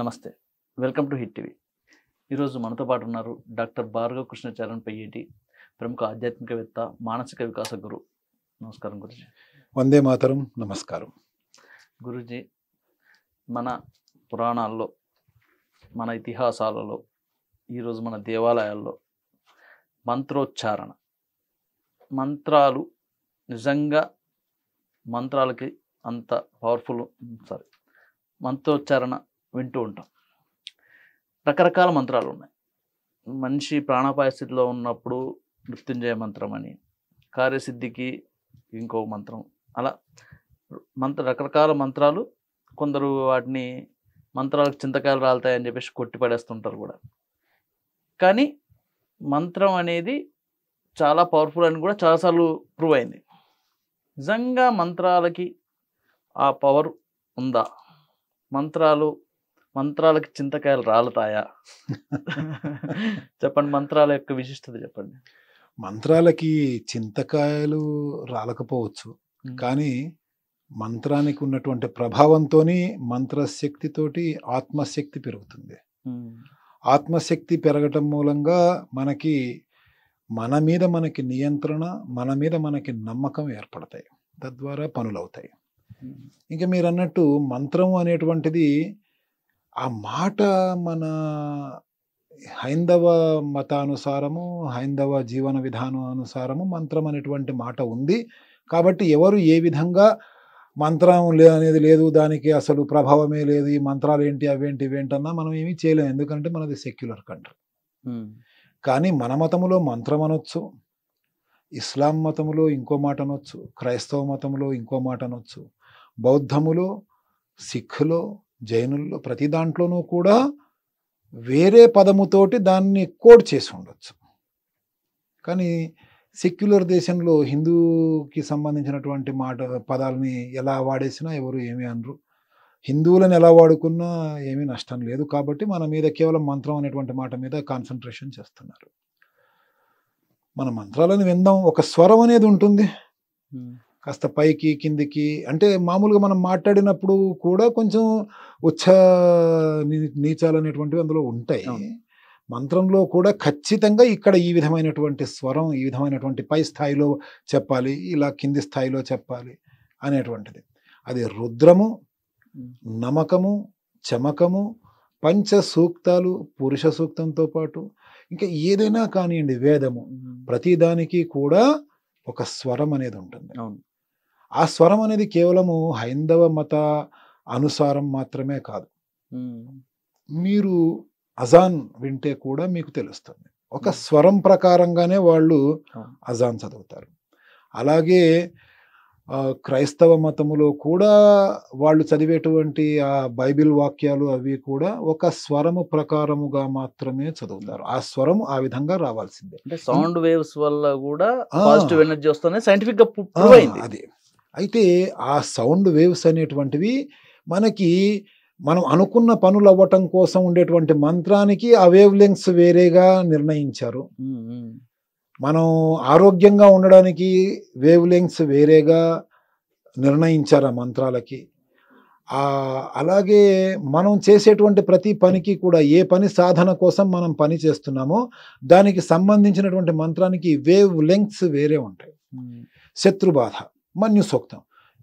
నమస్తే welcome to hit TV ఈరోజు మనతో పాటు ఉన్నారు డాక్టర్ భార్గవ కృష్ణచారణ్ పెయ్యేటి ప్రముఖ ఆధ్యాత్మికవేత్త మానసిక వికాస గురు నమస్కారం గురుజీ వందే మాతరం నమస్కారం గురుజీ మన పురాణాల్లో మన ఇతిహాసాలలో ఈరోజు మన దేవాలయాల్లో మంత్రోచ్చారణ మంత్రాలు నిజంగా మంత్రాలకి అంత పవర్ఫుల్ సారీ మంత్రోచ్చారణ వింటూ ఉంటాం రకరకాల మంత్రాలు ఉన్నాయి మనిషి ప్రాణాపాయ స్థితిలో ఉన్నప్పుడు మృత్యుంజయ మంత్రం అని కార్యసిద్ధికి ఇంకో మంత్రం అలా మంత్ర రకరకాల మంత్రాలు కొందరు వాటిని మంత్రాలకు చింతకాయలు రాలుతాయని చెప్పేసి కొట్టి పడేస్తుంటారు కూడా కానీ మంత్రం అనేది చాలా పవర్ఫుల్ అని కూడా చాలాసార్లు ప్రూవ్ అయింది నిజంగా మంత్రాలకి ఆ పవర్ ఉందా మంత్రాలు మంత్రాలకి చింతకాయలు రాలతాయా చెప్పండి మంత్రాల యొక్క విశిష్టత చెప్పండి మంత్రాలకి చింతకాయలు రాలకపోవచ్చు కానీ మంత్రానికి ఉన్నటువంటి ప్రభావంతో మంత్రశక్తితోటి ఆత్మశక్తి పెరుగుతుంది ఆత్మశక్తి పెరగటం మూలంగా మనకి మన మీద మనకి నియంత్రణ మన మీద మనకి నమ్మకం ఏర్పడతాయి తద్వారా పనులవుతాయి ఇంకా మీరు అన్నట్టు మంత్రం అనేటువంటిది ఆ మాట మన హైందవ మతానుసారము హైందవ జీవన విధానం అనుసారము మంత్రం అనేటువంటి మాట ఉంది కాబట్టి ఎవరు ఏ విధంగా మంత్రం అనేది లేదు దానికి అసలు ప్రభావమే లేదు ఈ మంత్రాలు ఏంటి అవేంటి ఇవేంటన్నా మనం ఏమీ చేయలేము ఎందుకంటే మనది సెక్యులర్ కంట్రీ కానీ మన మతములో మంత్రం అనొచ్చు ఇస్లాం మతములో ఇంకో మాట అనొచ్చు క్రైస్తవ మతంలో ఇంకో మాట అనొచ్చు బౌద్ధములో సిక్కులో జైనుల్లో ప్రతి దాంట్లోనూ కూడా వేరే పదముతోటి దాన్ని కోడ్ చేసి ఉండొచ్చు కానీ సెక్యులర్ దేశంలో హిందూకి సంబంధించినటువంటి మాట పదాలని ఎలా వాడేసినా ఎవరు ఏమీ అనరు హిందువులను ఎలా వాడుకున్నా ఏమీ నష్టం లేదు కాబట్టి మన మీద కేవలం మంత్రం అనేటువంటి మాట మీద కాన్సన్ట్రేషన్ చేస్తున్నారు మన మంత్రాలను విందాం ఒక స్వరం అనేది ఉంటుంది కాస్త పైకి కిందికి అంటే మామూలుగా మనం మాట్లాడినప్పుడు కూడా కొంచెం ఉచ్చ నీచాలు అనేటువంటివి అందులో ఉంటాయి మంత్రంలో కూడా ఖచ్చితంగా ఇక్కడ ఈ విధమైనటువంటి స్వరం ఈ విధమైనటువంటి పై స్థాయిలో చెప్పాలి ఇలా కింది స్థాయిలో చెప్పాలి అనేటువంటిది అది రుద్రము నమకము చమకము పంచ సూక్తాలు పురుష సూక్తంతో పాటు ఇంకా ఏదైనా కానివ్వండి వేదము ప్రతిదానికి కూడా ఒక స్వరం అనేది ఉంటుంది అవును ఆ స్వరం అనేది కేవలము హైందవ మత అనుసారం మాత్రమే కాదు మీరు అజాన్ వింటే కూడా మీకు తెలుస్తుంది ఒక స్వరం ప్రకారంగానే వాళ్ళు అజాన్ చదువుతారు అలాగే క్రైస్తవ మతములో కూడా వాళ్ళు చదివేటువంటి ఆ బైబిల్ వాక్యాలు అవి కూడా ఒక స్వరము ప్రకారముగా మాత్రమే చదువుతారు ఆ స్వరం ఆ విధంగా రావాల్సిందే అంటే సౌండ్ వేవ్స్ వల్ల కూడా పాజిటివ్ ఎనర్జీ వస్తుంది సైంటిఫిక్ గా అది అయితే ఆ సౌండ్ వేవ్స్ అనేటువంటివి మనకి మనం అనుకున్న పనులు అవ్వటం కోసం ఉండేటువంటి మంత్రానికి ఆ వేవ్ లెంగ్స్ వేరేగా నిర్ణయించారు మనం ఆరోగ్యంగా ఉండడానికి వేవ్ లెంగ్స్ వేరేగా నిర్ణయించారు ఆ మంత్రాలకి అలాగే మనం చేసేటువంటి ప్రతి పనికి కూడా ఏ పని సాధన కోసం మనం పని చేస్తున్నామో దానికి సంబంధించినటువంటి మంత్రానికి వేవ్ లెంగ్స్ వేరే ఉంటాయి శత్రుబాధ మన్యుసోక్తం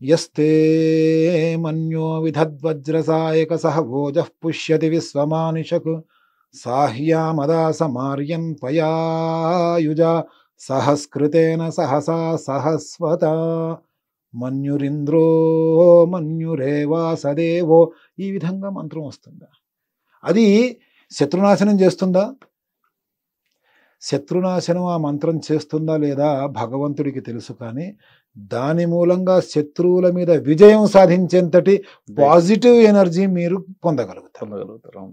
యస్తే మన్యో విధద్వజ్రసాయక సహ భోజ పుష్యతి విశ్వమానిషకు సాహ్యామదాసమార్యం త్వయాయుజ సహస్కృతేన సహసా సహస్వత మన్యురింద్రో మన్యురేవా సదేవో ఈ విధంగా మంత్రం వస్తుందా అది శత్రునాశనం చేస్తుందా శత్రునాశనం ఆ మంత్రం చేస్తుందా లేదా భగవంతుడికి తెలుసు కానీ దాని మూలంగా శత్రువుల మీద విజయం సాధించేంతటి పాజిటివ్ ఎనర్జీ మీరు పొందగలుగుతారు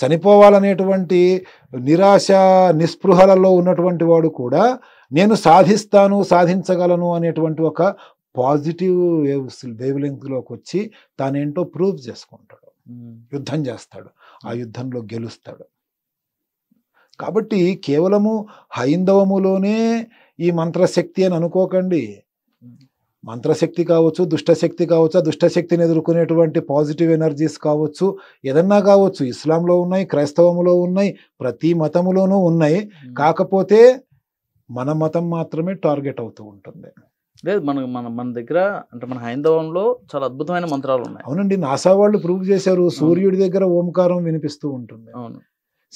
చనిపోవాలనేటువంటి నిరాశ నిస్పృహలలో ఉన్నటువంటి వాడు కూడా నేను సాధిస్తాను సాధించగలను అనేటువంటి ఒక పాజిటివ్ వేవ్స్ వేవ్ లెంగ్త్లోకి వచ్చి తానేంటో ప్రూవ్ చేసుకుంటాడు యుద్ధం చేస్తాడు ఆ యుద్ధంలో గెలుస్తాడు కాబట్టి కేవలము హైందవములోనే ఈ మంత్రశక్తి అని అనుకోకండి మంత్రశక్తి కావచ్చు దుష్టశక్తి కావచ్చు దుష్టశక్తిని ఎదుర్కొనేటువంటి పాజిటివ్ ఎనర్జీస్ కావచ్చు ఏదన్నా కావచ్చు ఇస్లాంలో ఉన్నాయి క్రైస్తవములో ఉన్నాయి ప్రతి మతములోనూ ఉన్నాయి కాకపోతే మన మతం మాత్రమే టార్గెట్ అవుతూ ఉంటుంది లేదు మన మన మన దగ్గర అంటే మన హైందవంలో చాలా అద్భుతమైన మంత్రాలు ఉన్నాయి అవునండి నాసా వాళ్ళు ప్రూవ్ చేశారు సూర్యుడి దగ్గర ఓంకారం వినిపిస్తూ ఉంటుంది అవును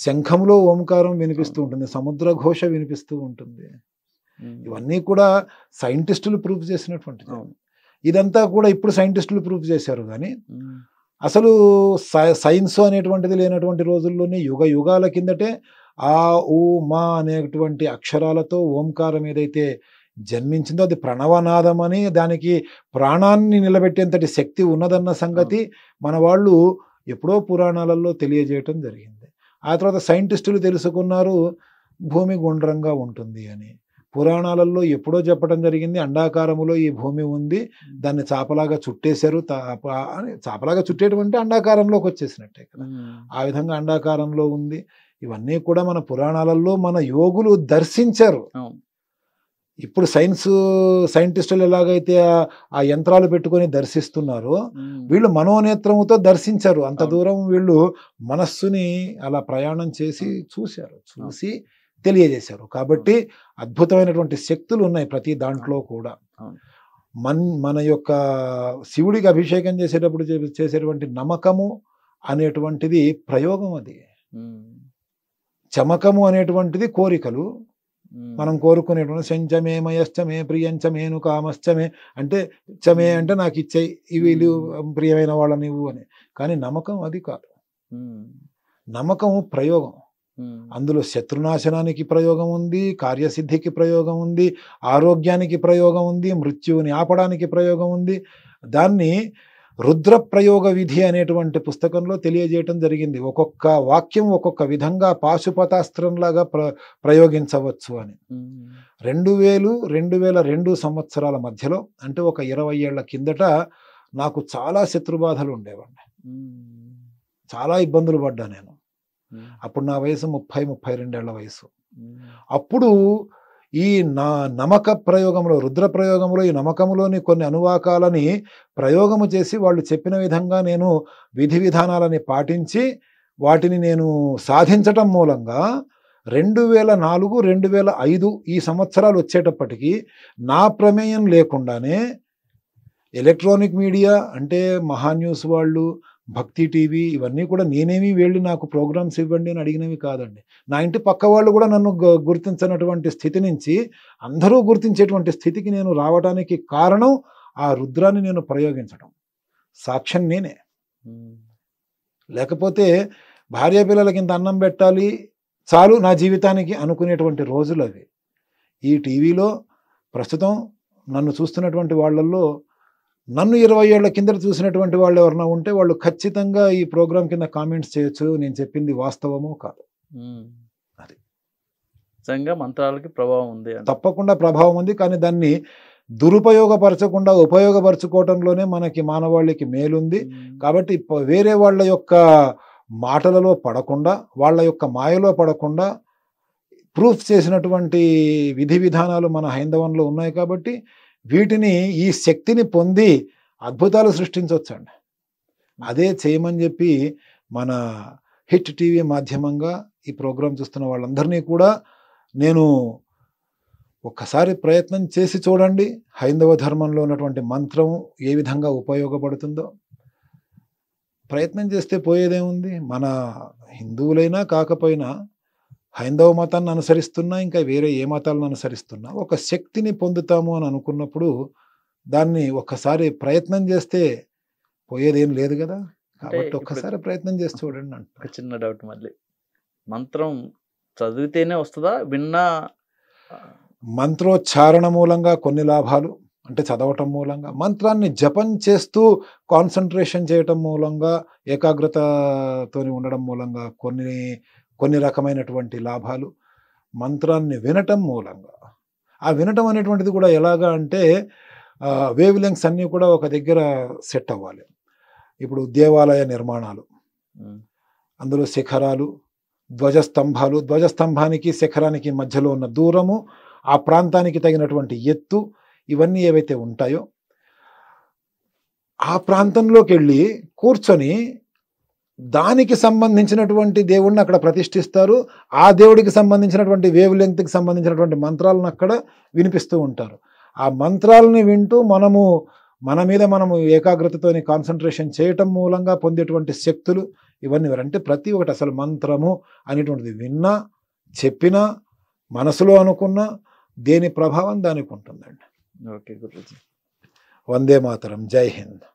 శంఖంలో ఓంకారం వినిపిస్తూ ఉంటుంది సముద్ర ఘోష వినిపిస్తూ ఉంటుంది ఇవన్నీ కూడా సైంటిస్టులు ప్రూఫ్ చేసినటువంటిది ఇదంతా కూడా ఇప్పుడు సైంటిస్టులు ప్రూఫ్ చేశారు కానీ అసలు సైన్స్ అనేటువంటిది లేనటువంటి రోజుల్లోనే యుగ యుగాల కిందటే ఆ ఊ మా అనేటువంటి అక్షరాలతో ఓంకారం ఏదైతే జన్మించిందో అది ప్రణవనాదం అని దానికి ప్రాణాన్ని నిలబెట్టేంతటి శక్తి ఉన్నదన్న సంగతి మన వాళ్ళు ఎప్పుడో పురాణాలలో తెలియజేయటం జరిగింది ఆ తర్వాత సైంటిస్టులు తెలుసుకున్నారు భూమి గుండ్రంగా ఉంటుంది అని పురాణాలలో ఎప్పుడో చెప్పడం జరిగింది అండాకారములో ఈ భూమి ఉంది దాన్ని చాపలాగా చుట్టేశారు చాపలాగా చుట్టేటువంటి అండాకారంలోకి వచ్చేసినట్టే కదా ఆ విధంగా అండాకారంలో ఉంది ఇవన్నీ కూడా మన పురాణాలలో మన యోగులు దర్శించారు ఇప్పుడు సైన్స్ సైంటిస్టులు ఎలాగైతే ఆ యంత్రాలు పెట్టుకొని దర్శిస్తున్నారో వీళ్ళు మనోనేత్రముతో దర్శించారు అంత దూరం వీళ్ళు మనస్సుని అలా ప్రయాణం చేసి చూశారు చూసి తెలియజేశారు కాబట్టి అద్భుతమైనటువంటి శక్తులు ఉన్నాయి ప్రతి దాంట్లో కూడా మన్ మన యొక్క శివుడికి అభిషేకం చేసేటప్పుడు చేసేటువంటి నమ్మకము అనేటువంటిది ప్రయోగం అది చమకము అనేటువంటిది కోరికలు మనం కోరుకునేటువంటి శంచమే మయశ్చమే ప్రియంచమేను కామశ్చమే అంటే చమే అంటే నాకు ఇచ్చే వీళ్ళు ప్రియమైన వాళ్ళ ఇవ్వు అని కానీ నమ్మకం అది కాదు నమ్మకము ప్రయోగం అందులో శత్రునాశనానికి ప్రయోగం ఉంది కార్యసిద్ధికి ప్రయోగం ఉంది ఆరోగ్యానికి ప్రయోగం ఉంది మృత్యువుని ఆపడానికి ప్రయోగం ఉంది దాన్ని రుద్రప్రయోగ విధి అనేటువంటి పుస్తకంలో తెలియజేయటం జరిగింది ఒక్కొక్క వాక్యం ఒక్కొక్క విధంగా పాశుపతాస్త్రంలాగా ప్ర ప్రయోగించవచ్చు అని రెండు వేలు రెండు వేల రెండు సంవత్సరాల మధ్యలో అంటే ఒక ఇరవై ఏళ్ల కిందట నాకు చాలా శత్రుబాధలు ఉండేవండి చాలా ఇబ్బందులు పడ్డా నేను అప్పుడు నా వయసు ముప్పై ముప్పై రెండేళ్ల వయసు అప్పుడు ఈ నా నమక ప్రయోగంలో రుద్ర ప్రయోగంలో ఈ నమకంలోని కొన్ని అనువాకాలని ప్రయోగము చేసి వాళ్ళు చెప్పిన విధంగా నేను విధి విధానాలని పాటించి వాటిని నేను సాధించటం మూలంగా రెండు వేల నాలుగు రెండు వేల ఐదు ఈ సంవత్సరాలు వచ్చేటప్పటికీ నా ప్రమేయం లేకుండానే ఎలక్ట్రానిక్ మీడియా అంటే మహాన్యూస్ వాళ్ళు భక్తి టీవీ ఇవన్నీ కూడా నేనేమి వెళ్ళి నాకు ప్రోగ్రామ్స్ ఇవ్వండి అని అడిగినవి కాదండి నా ఇంటి పక్క వాళ్ళు కూడా నన్ను గుర్తించినటువంటి స్థితి నుంచి అందరూ గుర్తించేటువంటి స్థితికి నేను రావడానికి కారణం ఆ రుద్రాన్ని నేను ప్రయోగించడం సాక్ష్యం నేనే లేకపోతే భార్య పిల్లలకి ఇంత అన్నం పెట్టాలి చాలు నా జీవితానికి అనుకునేటువంటి రోజులు అవి ఈ టీవీలో ప్రస్తుతం నన్ను చూస్తున్నటువంటి వాళ్ళల్లో నన్ను ఇరవై ఏళ్ల కింద చూసినటువంటి వాళ్ళు ఎవరైనా ఉంటే వాళ్ళు ఖచ్చితంగా ఈ ప్రోగ్రాం కింద కామెంట్స్ చేయొచ్చు నేను చెప్పింది వాస్తవమో కాదు అది నిజంగా మంత్రాలకి ప్రభావం ఉంది తప్పకుండా ప్రభావం ఉంది కానీ దాన్ని దురుపయోగపరచకుండా ఉపయోగపరచుకోవటంలోనే మనకి మానవాళికి మేలుంది కాబట్టి వేరే వాళ్ళ యొక్క మాటలలో పడకుండా వాళ్ళ యొక్క మాయలో పడకుండా ప్రూఫ్ చేసినటువంటి విధి విధానాలు మన హైందవంలో ఉన్నాయి కాబట్టి వీటిని ఈ శక్తిని పొంది అద్భుతాలు సృష్టించవచ్చండి అదే చేయమని చెప్పి మన హిట్ టీవీ మాధ్యమంగా ఈ ప్రోగ్రాం చూస్తున్న వాళ్ళందరినీ కూడా నేను ఒక్కసారి ప్రయత్నం చేసి చూడండి హైందవ ధర్మంలో ఉన్నటువంటి మంత్రం ఏ విధంగా ఉపయోగపడుతుందో ప్రయత్నం చేస్తే పోయేదేముంది మన హిందువులైనా కాకపోయినా హైందవ మతాన్ని అనుసరిస్తున్నా ఇంకా వేరే ఏ మతాలను అనుసరిస్తున్నా ఒక శక్తిని పొందుతాము అని అనుకున్నప్పుడు దాన్ని ఒక్కసారి ప్రయత్నం చేస్తే పోయేదేం లేదు కదా కాబట్టి ఒక్కసారి ప్రయత్నం చేసి చూడండి అంట చిన్న డౌట్ మళ్ళీ మంత్రం చదివితేనే వస్తుందా విన్నా మంత్రోచ్చారణ మూలంగా కొన్ని లాభాలు అంటే చదవటం మూలంగా మంత్రాన్ని జపం చేస్తూ కాన్సన్ట్రేషన్ చేయటం మూలంగా ఏకాగ్రతతో ఉండడం మూలంగా కొన్ని కొన్ని రకమైనటువంటి లాభాలు మంత్రాన్ని వినటం మూలంగా ఆ వినటం అనేటువంటిది కూడా ఎలాగా అంటే వేవ్ లెంగ్స్ అన్నీ కూడా ఒక దగ్గర సెట్ అవ్వాలి ఇప్పుడు దేవాలయ నిర్మాణాలు అందులో శిఖరాలు ధ్వజస్తంభాలు ధ్వజస్తంభానికి శిఖరానికి మధ్యలో ఉన్న దూరము ఆ ప్రాంతానికి తగినటువంటి ఎత్తు ఇవన్నీ ఏవైతే ఉంటాయో ఆ ప్రాంతంలోకి వెళ్ళి కూర్చొని దానికి సంబంధించినటువంటి దేవుడిని అక్కడ ప్రతిష్ఠిస్తారు ఆ దేవుడికి సంబంధించినటువంటి వేవ్ లెంగ్త్కి సంబంధించినటువంటి మంత్రాలను అక్కడ వినిపిస్తూ ఉంటారు ఆ మంత్రాలని వింటూ మనము మన మీద మనము ఏకాగ్రతతోని కాన్సన్ట్రేషన్ చేయటం మూలంగా పొందేటువంటి శక్తులు ఇవన్నీ అంటే ప్రతి ఒక్కటి అసలు మంత్రము అనేటువంటిది విన్నా చెప్పినా మనసులో అనుకున్నా దేని ప్రభావం దానికి ఉంటుందండి ఓకే గురుజీ వందే మాతరం జై హింద్